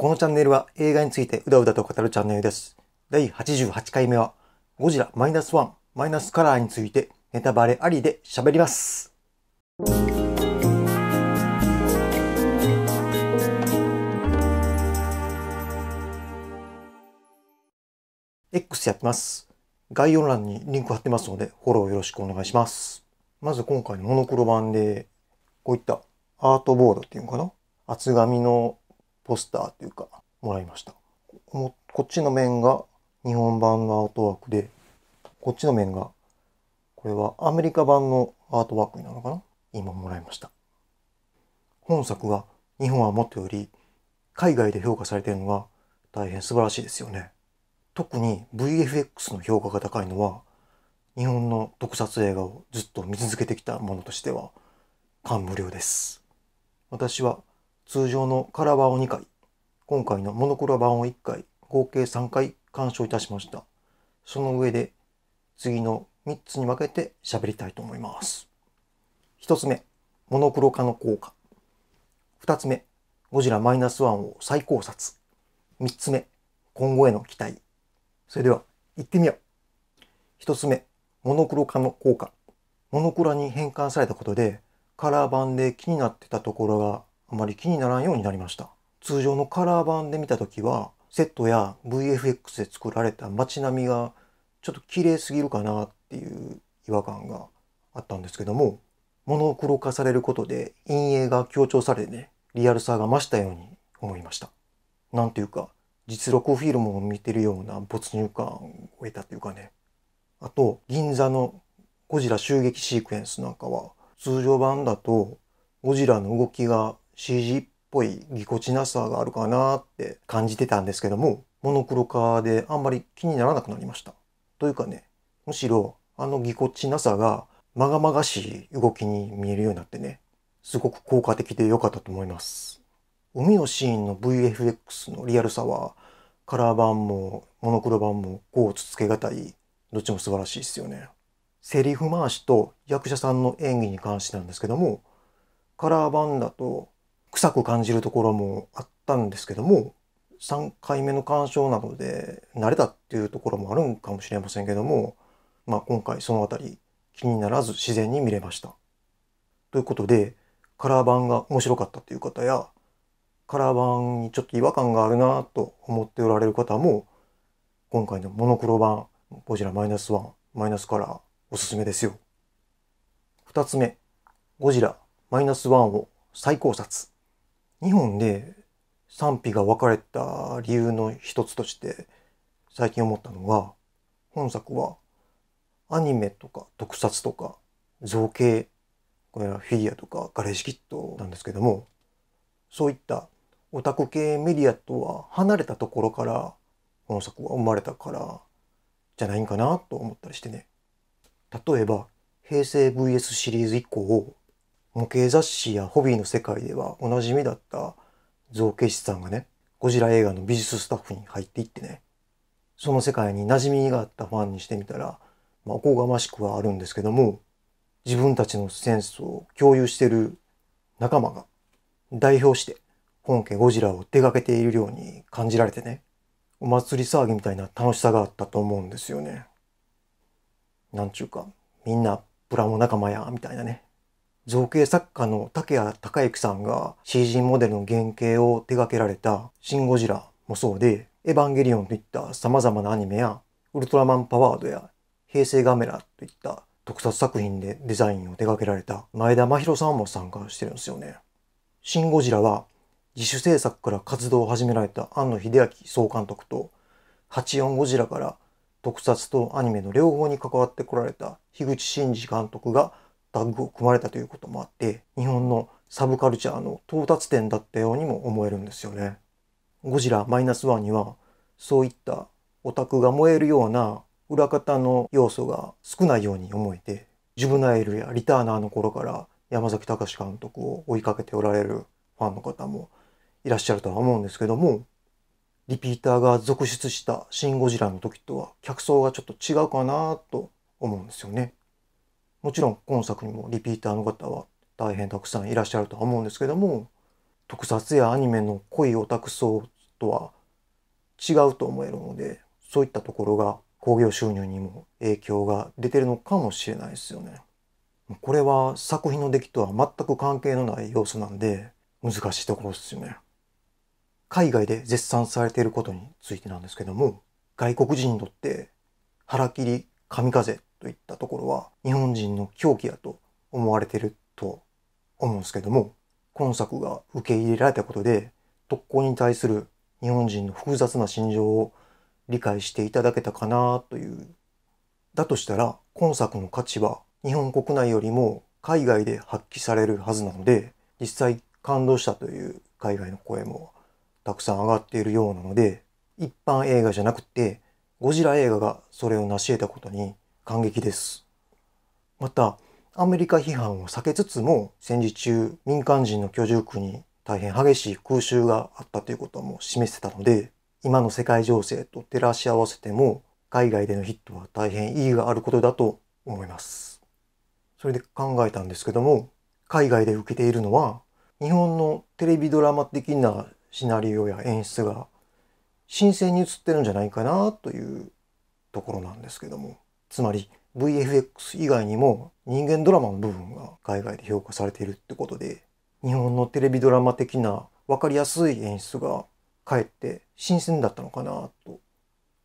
このチャンネルは映画についてうだうだと語るチャンネルです。第88回目は、ゴジラマイナスワン、マイナスカラーについてネタバレありで喋ります。X やってます。概要欄にリンク貼ってますので、フォローよろしくお願いします。まず今回のモノクロ版で、こういったアートボードっていうのかな厚紙のポスターというか、もらいました。こっちの面が日本版がアートワークで、こっちの面が、これはアメリカ版のアートワークになるのかな今もらいました。本作は日本はもとより海外で評価されているのが大変素晴らしいですよね。特に VFX の評価が高いのは日本の特撮映画をずっと見続けてきたものとしては感無量です。私は通常のカラー版を2回、今回のモノクロ版を1回、合計3回鑑賞いたしました。その上で次の3つに分けて喋りたいと思います。1つ目、モノクロ化の効果。2つ目、ゴジラマイナスワンを再考察。3つ目、今後への期待。それでは、行ってみよう。1つ目、モノクロ化の効果。モノクロに変換されたことで、カラー版で気になってたところがあまり気にならんようになりました。通常のカラー版で見た時はセットや VFX で作られた街並みがちょっと綺麗すぎるかなっていう違和感があったんですけどもモノクロ化されることで陰影が強調されてねリアルさが増したように思いました。なんていうか実録フィルムを見てるような没入感を得たというかねあと銀座のゴジラ襲撃シークエンスなんかは通常版だとゴジラの動きが CG っぽいぎこちなさがあるかなって感じてたんですけども、モノクロ化であんまり気にならなくなりました。というかね、むしろあのぎこちなさがまがまがしい動きに見えるようになってね、すごく効果的で良かったと思います。海のシーンの VFX のリアルさは、カラー版もモノクロ版もこうつつけがたい、どっちも素晴らしいですよね。セリフ回しと役者さんの演技に関してなんですけども、カラー版だと臭く感じるところもあったんですけども、3回目の鑑賞なので、慣れたっていうところもあるんかもしれませんけども、まあ今回そのあたり気にならず自然に見れました。ということで、カラー版が面白かったという方や、カラー版にちょっと違和感があるなと思っておられる方も、今回のモノクロ版、ゴジラマイナスワン、マイナスカラー、おすすめですよ。二つ目、ゴジラマイナスワンを再考察。日本で賛否が分かれた理由の一つとして最近思ったのが本作はアニメとか特撮とか造形これはフィギュアとかガレージキットなんですけどもそういったオタク系メディアとは離れたところから本作は生まれたからじゃないんかなと思ったりしてね例えば平成 VS シリーズ以降模型雑誌やホビーの世界ではおなじみだった造形師さんがね、ゴジラ映画の美術スタッフに入っていってね、その世界に馴染みがあったファンにしてみたら、まあ、おこがましくはあるんですけども、自分たちのセンスを共有してる仲間が代表して本家ゴジラを手掛けているように感じられてね、お祭り騒ぎみたいな楽しさがあったと思うんですよね。なんちゅうか、みんなプラモ仲間や、みたいなね。造形作家の竹谷隆之さんが CG モデルの原型を手掛けられたシン・ゴジラもそうで、エヴァンゲリオンといった様々なアニメや、ウルトラマンパワードや平成ガメラといった特撮作品でデザインを手掛けられた前田真宏さんも参加してるんですよね。シン・ゴジラは自主制作から活動を始められた庵野秀明総監督と84ゴジラから特撮とアニメの両方に関わってこられた樋口真嗣監督がタッグを組まれたということもあって日本のサブカルチャーの到達点だったようにも思えるんですよね。ゴジラマイナスワンにはそういったオタクが燃えるような裏方の要素が少ないように思えてジュブナイルやリターナーの頃から山崎隆監督を追いかけておられるファンの方もいらっしゃるとは思うんですけどもリピーターが続出した「シン・ゴジラ」の時とは客層がちょっと違うかなと思うんですよね。もちろん今作にもリピーターの方は大変たくさんいらっしゃるとは思うんですけども特撮やアニメの濃いオタク層とは違うと思えるのでそういったところが興行収入にも影響が出てるのかもしれないですよね。これは作品の出来とは全く関係のない要素なんで難しいところですよね。海外で絶賛されていることについてなんですけども外国人にとって腹切り神風といったところは日本人の狂気だと思われてると思うんですけども、今作が受け入れられたことで、特攻に対する日本人の複雑な心情を理解していただけたかなという。だとしたら、今作の価値は日本国内よりも海外で発揮されるはずなので、実際感動したという海外の声もたくさん上がっているようなので、一般映画じゃなくて、ゴジラ映画がそれを成し得たことに感激です。また、アメリカ批判を避けつつも、戦時中、民間人の居住区に大変激しい空襲があったということも示せたので、今の世界情勢と照らし合わせても、海外でのヒットは大変意義があることだと思います。それで考えたんですけども、海外で受けているのは、日本のテレビドラマ的なシナリオや演出が新鮮に映ってるんじゃないかなというところなんですけども。つまり VFX 以外にも人間ドラマの部分が海外で評価されているってことで日本のテレビドラマ的な分かりやすい演出がかえって新鮮だったのかなと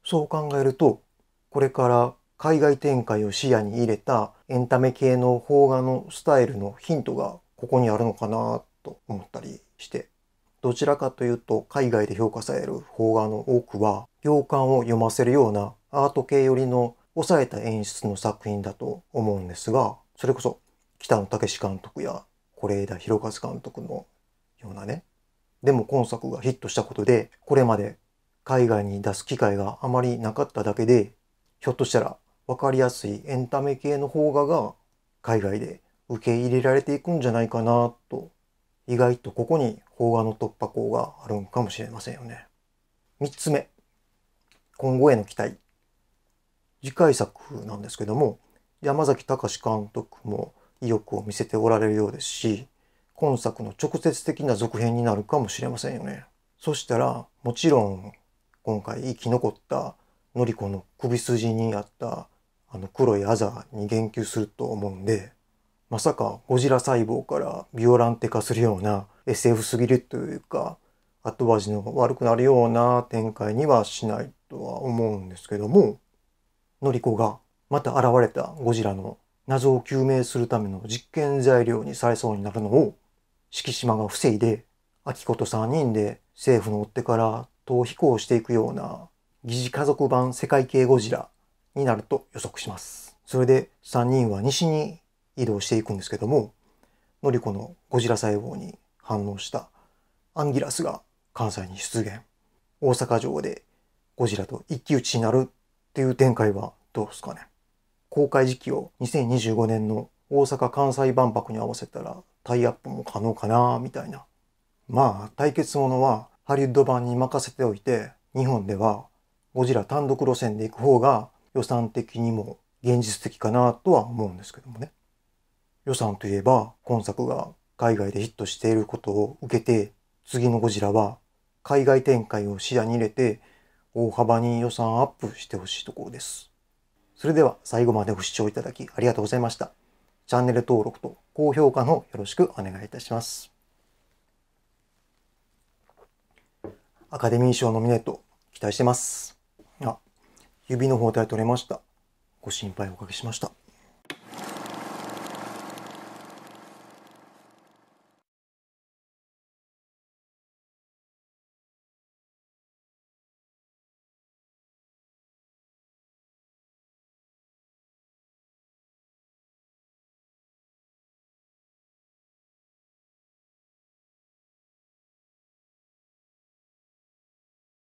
そう考えるとこれから海外展開を視野に入れたエンタメ系の邦画のスタイルのヒントがここにあるのかなと思ったりしてどちらかというと海外で評価される邦画の多くは行間を読ませるようなアート系寄りの抑えた演出の作品だと思うんですが、それこそ北野武監督や是枝裕和監督のようなね。でも今作がヒットしたことで、これまで海外に出す機会があまりなかっただけで、ひょっとしたら分かりやすいエンタメ系の方画が海外で受け入れられていくんじゃないかなと、意外とここに邦画の突破口があるんかもしれませんよね。三つ目、今後への期待。次回作なんですけども山崎隆監督も意欲を見せておられるようですし今作の直接的な続編になるかもしれませんよね。そしたらもちろん今回生き残ったのりこの首筋にあったあの黒いあざに言及すると思うんでまさかゴジラ細胞からビオランテ化するような SF すぎるというか後味の悪くなるような展開にはしないとは思うんですけどものりこがまた現れたゴジラの謎を究明するための実験材料にされそうになるのを敷島が防いで、アキコと3人で政府の追手から逃避行していくような疑似家族版世界系ゴジラになると予測します。それで3人は西に移動していくんですけども、のりこのゴジラ細胞に反応したアンギラスが関西に出現。大阪城でゴジラと一騎打ちになるっていう展開はどうですかね。公開時期を2025年の大阪・関西万博に合わせたらタイアップも可能かなみたいな。まあ、対決ものはハリウッド版に任せておいて、日本ではゴジラ単独路線で行く方が予算的にも現実的かなとは思うんですけどもね。予算といえば今作が海外でヒットしていることを受けて次のゴジラは海外展開を視野に入れて大幅に予算アップしてほしいところです。それでは最後までご視聴いただきありがとうございました。チャンネル登録と高評価のよろしくお願いいたします。アカデミー賞ノミネート期待してます。あ、指の包帯取れました。ご心配おかけしました。